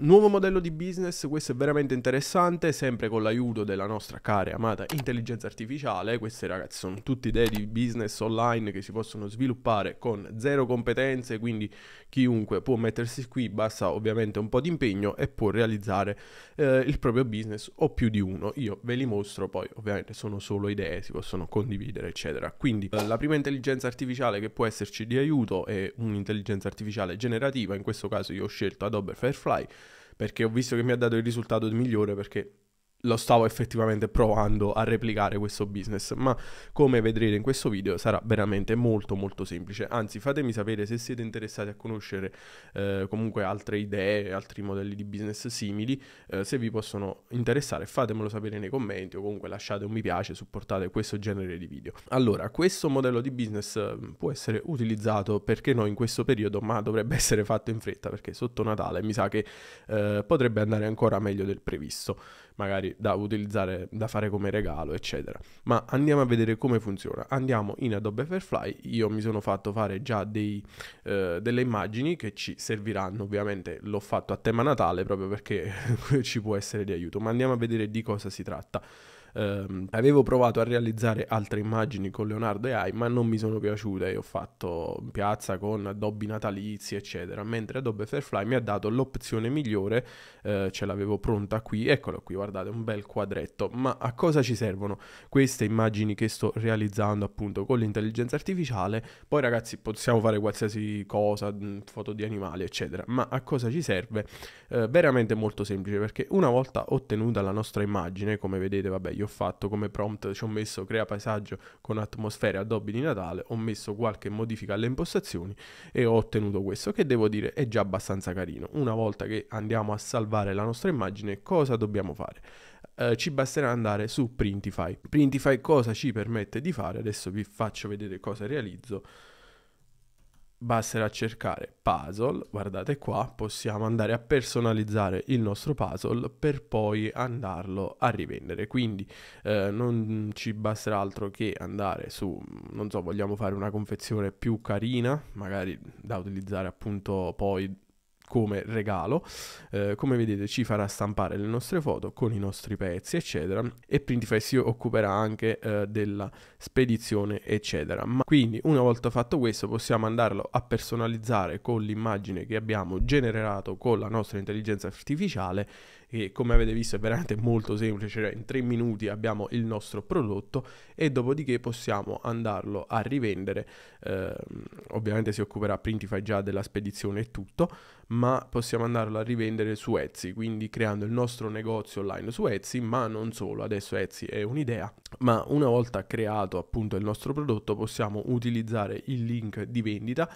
nuovo modello di business, questo è veramente interessante, sempre con l'aiuto della nostra cara e amata intelligenza artificiale. Queste ragazzi sono tutte idee di business online che si possono sviluppare con zero competenze, quindi chiunque può mettersi qui, basta ovviamente un po' di impegno e può realizzare eh, il proprio business o più di uno. Io ve li mostro, poi ovviamente sono solo idee, si possono condividere, eccetera. Quindi eh, la prima intelligenza artificiale che può esserci di aiuto è un'intelligenza artificiale generativa, in questo caso io ho scelto Adobe Firefly perché ho visto che mi ha dato il risultato migliore perché lo stavo effettivamente provando a replicare questo business, ma come vedrete in questo video sarà veramente molto molto semplice. Anzi, fatemi sapere se siete interessati a conoscere eh, comunque altre idee, altri modelli di business simili, eh, se vi possono interessare fatemelo sapere nei commenti o comunque lasciate un mi piace, supportate questo genere di video. Allora, questo modello di business mm, può essere utilizzato perché no in questo periodo, ma dovrebbe essere fatto in fretta perché sotto Natale mi sa che eh, potrebbe andare ancora meglio del previsto. Magari da utilizzare, da fare come regalo, eccetera. Ma andiamo a vedere come funziona. Andiamo in Adobe Fairfly, io mi sono fatto fare già dei, eh, delle immagini che ci serviranno, ovviamente l'ho fatto a tema Natale proprio perché ci può essere di aiuto, ma andiamo a vedere di cosa si tratta ehm, avevo provato a realizzare altre immagini con Leonardo e AI, ma non mi sono piaciute e ho fatto piazza con Adobe natalizi, eccetera. Mentre Adobe Fairfly mi ha dato l'opzione migliore, eh, ce l'avevo pronta qui, eccolo qui, guardate, un bel quadretto. Ma a cosa ci servono queste immagini che sto realizzando appunto con l'intelligenza artificiale? Poi ragazzi possiamo fare qualsiasi cosa, mm, foto di animali, eccetera. Ma a cosa ci serve? Eh, veramente molto semplice perché una volta ottenuta la nostra immagine, come vedete, vabbè, gli ho fatto come prompt, ci ho messo crea paesaggio con atmosfere Adobe di Natale, ho messo qualche modifica alle impostazioni e ho ottenuto questo che devo dire è già abbastanza carino. Una volta che andiamo a salvare la nostra immagine cosa dobbiamo fare? Eh, ci basterà andare su Printify. Printify cosa ci permette di fare? Adesso vi faccio vedere cosa realizzo basterà cercare puzzle, guardate qua, possiamo andare a personalizzare il nostro puzzle per poi andarlo a rivendere, quindi eh, non ci basterà altro che andare su, non so, vogliamo fare una confezione più carina, magari da utilizzare appunto poi come regalo. Eh, come vedete ci farà stampare le nostre foto con i nostri pezzi eccetera e Printify si occuperà anche eh, della spedizione eccetera. Ma quindi una volta fatto questo possiamo andarlo a personalizzare con l'immagine che abbiamo generato con la nostra intelligenza artificiale e come avete visto è veramente molto semplice, cioè in 3 minuti abbiamo il nostro prodotto e dopodiché possiamo andarlo a rivendere, eh, ovviamente si occuperà Printify già della spedizione e tutto, ma possiamo andarlo a rivendere su Etsy, quindi creando il nostro negozio online su Etsy, ma non solo, adesso Etsy è un'idea, ma una volta creato appunto il nostro prodotto possiamo utilizzare il link di vendita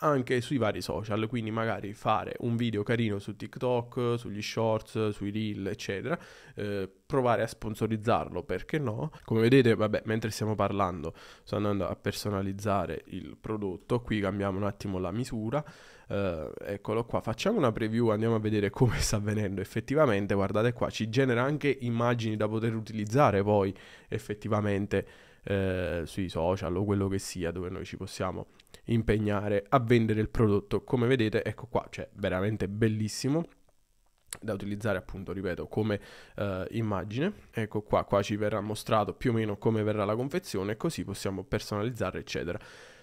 anche sui vari social, quindi magari fare un video carino su TikTok, sugli shorts, sui reel, eccetera, eh, provare a sponsorizzarlo, perché no? Come vedete, vabbè, mentre stiamo parlando, sto andando a personalizzare il prodotto, qui cambiamo un attimo la misura, eh, eccolo qua, facciamo una preview, andiamo a vedere come sta avvenendo effettivamente, guardate qua, ci genera anche immagini da poter utilizzare poi effettivamente eh, sui social o quello che sia dove noi ci possiamo impegnare a vendere il prodotto. Come vedete, ecco qua, cioè veramente bellissimo da utilizzare appunto ripeto come eh, immagine ecco qua qua ci verrà mostrato più o meno come verrà la confezione così possiamo personalizzare eccetera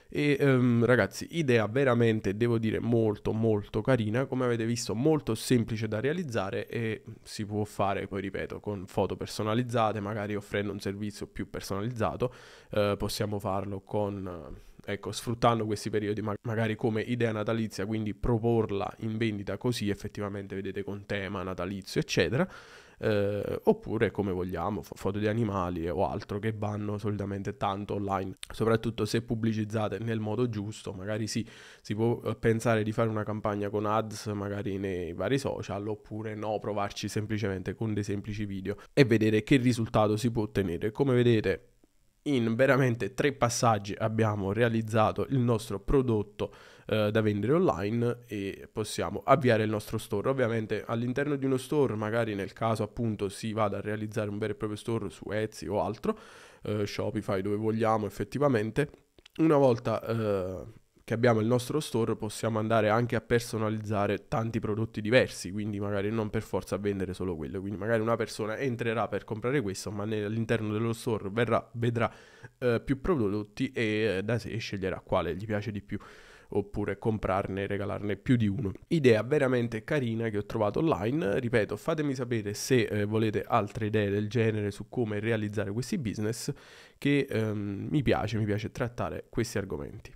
e um, ragazzi, idea veramente, devo dire, molto molto carina, come avete visto, molto semplice da realizzare e si può fare, poi ripeto, con foto personalizzate, magari offrendo un servizio più personalizzato, uh, possiamo farlo con ecco, sfruttando questi periodi ma- magari come idea natalizia, quindi proporla in vendita così effettivamente vedete con tema natalizio, eccetera. Eh, oppure come vogliamo, f- foto di animali o altro che vanno solitamente tanto online, soprattutto se pubblicizzate nel modo giusto, magari sì, si può eh, pensare di fare una campagna con ads magari nei vari social oppure no, provarci semplicemente con dei semplici video e vedere che risultato si può ottenere. Come vedete in veramente tre passaggi abbiamo realizzato il nostro prodotto eh, da vendere online e possiamo avviare il nostro store. Ovviamente all'interno di uno store, magari nel caso appunto si vada a realizzare un vero e proprio store su Etsy o altro, eh, Shopify dove vogliamo effettivamente, una volta eh, che abbiamo il nostro store possiamo andare anche a personalizzare tanti prodotti diversi, quindi magari non per forza vendere solo quello, quindi magari una persona entrerà per comprare questo, ma all'interno dello store verrà, vedrà eh, più prodotti e eh, da sé sceglierà quale gli piace di più oppure comprarne e regalarne più di uno. Idea veramente carina che ho trovato online, ripeto fatemi sapere se eh, volete altre idee del genere su come realizzare questi business che ehm, mi piace, mi piace trattare questi argomenti.